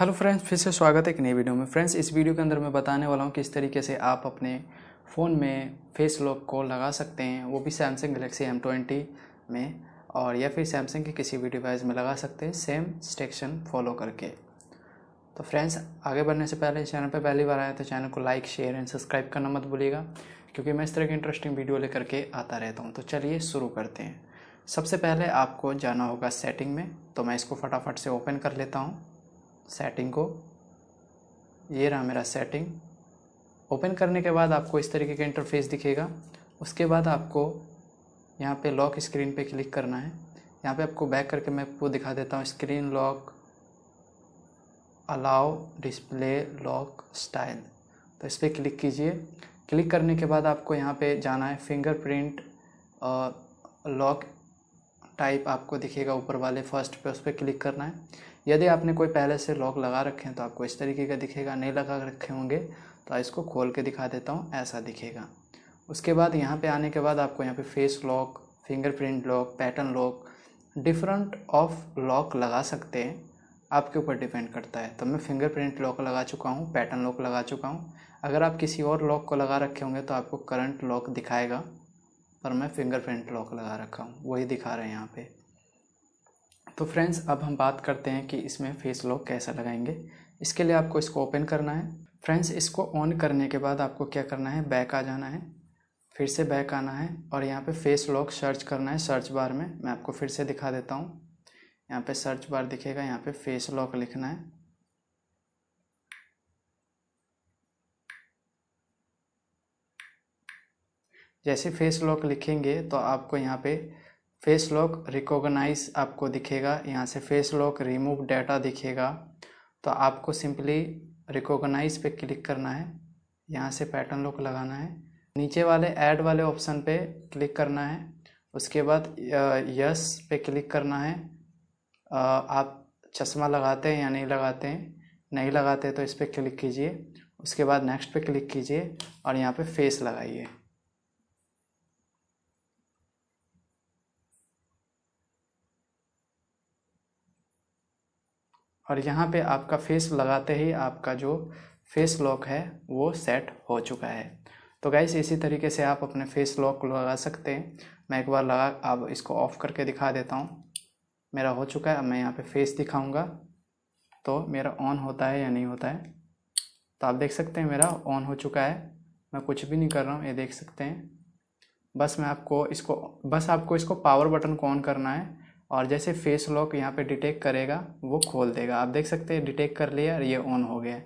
hello friends फिर से स्वागत है एक नई वीडियो में फ्रेंड्स इस वीडियो के अंदर मैं बताने वाला हूँ किस तरीके से आप अपने फ़ोन में फेस लॉक को लगा सकते हैं वो भी सैमसंग गलेक्सी एम ट्वेंटी में और या फिर सैमसंग के किसी भी डिवाइस में लगा सकते हैं सेम स्टेक्शन फॉलो करके तो फ्रेंड्स आगे बढ़ने से पहले चैनल पर पहली बार आए तो चैनल को लाइक शेयर एंड सब्सक्राइब करना मत भूलिएगा क्योंकि मैं इस तरह की इंटरेस्टिंग वीडियो लेकर के आता रहता हूँ तो चलिए शुरू करते हैं सबसे पहले आपको जाना होगा सेटिंग में तो मैं इसको फटाफट से ओपन कर लेता हूँ सेटिंग को ये रहा मेरा सेटिंग ओपन करने के बाद आपको इस तरीके का इंटरफेस दिखेगा उसके बाद आपको यहाँ पे लॉक स्क्रीन पे क्लिक करना है यहाँ पे आपको बैक करके मैं आपको दिखा देता हूँ screen lock allow display lock style तो इस पर क्लिक कीजिए क्लिक करने के बाद आपको यहाँ पे जाना है फिंगरप्रिंट लॉक टाइप आपको दिखेगा ऊपर वाले फर्स्ट पे उस पर क्लिक करना है यदि आपने कोई पहले से लॉक लगा रखे हैं तो आपको इस तरीके का दिखेगा नहीं लगा रखे होंगे तो इसको खोल के दिखा देता हूँ ऐसा दिखेगा उसके बाद यहाँ पे आने के बाद आपको यहाँ पे face lock fingerprint lock pattern lock different of lock लगा सकते हैं आपके ऊपर डिपेंड करता है तो मैं फिंगरप्रिंट लॉक लगा चुका हूँ पैटर्न लॉक लगा चुका हूँ अगर आप किसी और लॉक को लगा रखे होंगे तो आपको करंट लॉक दिखाएगा पर मैं फिंगरप्रिंट लॉक लगा रखा हूँ वही दिखा रहे हैं यहाँ पे तो फ्रेंड्स अब हम बात करते हैं कि इसमें फेस लॉक कैसा लगाएंगे इसके लिए आपको इसको ओपन करना है फ्रेंड्स इसको ऑन करने के बाद आपको क्या करना है बैक आ जाना है फिर से बैक आना है और यहाँ पे फेस लॉक सर्च करना है सर्च बार में मैं आपको फिर से दिखा देता हूँ यहाँ पे सर्च बार दिखेगा यहाँ पे फेस लॉक लिखना है जैसे फेस लॉक लिखेंगे तो आपको यहाँ पे फेस लॉक रिकॉग्नाइज आपको दिखेगा यहाँ से फेस लॉक रिमूव डाटा दिखेगा तो आपको सिंपली रिकॉग्नाइज पे क्लिक करना है यहाँ से पैटर्न लॉक लगाना है नीचे वाले ऐड वाले ऑप्शन पे क्लिक करना है उसके बाद यस पे क्लिक करना है आप चश्मा लगाते हैं या नहीं लगाते हैं नहीं लगाते तो इस पर क्लिक कीजिए उसके बाद नेक्स्ट पे क्लिक कीजिए और यहाँ पे फेस लगाइए और यहाँ पे आपका फेस लगाते ही आपका जो फेस लॉक है वो सेट हो चुका है तो गाइस इसी तरीके से आप अपने फेस लॉक लगा सकते हैं मैं एक बार लगा अब इसको ऑफ़ करके दिखा देता हूँ मेरा हो चुका है अब मैं यहाँ पे फेस दिखाऊंगा तो मेरा ऑन होता है या नहीं होता है तो आप देख सकते हैं मेरा ऑन हो चुका है मैं कुछ भी नहीं कर रहा हूँ ये देख सकते हैं बस मैं आपको इसको बस आपको इसको पावर बटन को ऑन करना है और जैसे फेस लॉक यहाँ पे डिटेक्ट करेगा वो खोल देगा आप देख सकते हैं डिटेक्ट कर लिया ये ऑन हो गया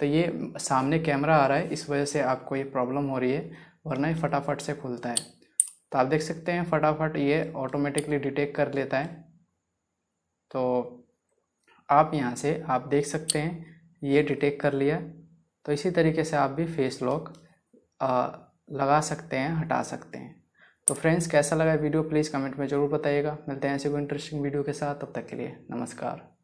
तो ये सामने कैमरा आ रहा है इस वजह से आपको ये प्रॉब्लम हो रही है वरना ये फटाफट से खुलता है तो आप देख सकते हैं फटाफट ये ऑटोमेटिकली डिटेक्ट कर लेता है तो आप यहाँ से आप देख सकते हैं ये डिटेक्ट कर लिया तो इसी तरीके से आप भी फेस लॉक लगा सकते हैं हटा सकते हैं तो फ्रेंड्स कैसा लगा वीडियो प्लीज़ कमेंट में ज़रूर बताइएगा मिलते हैं ऐसे कोई इंटरेस्टिंग वीडियो के साथ तब तक के लिए नमस्कार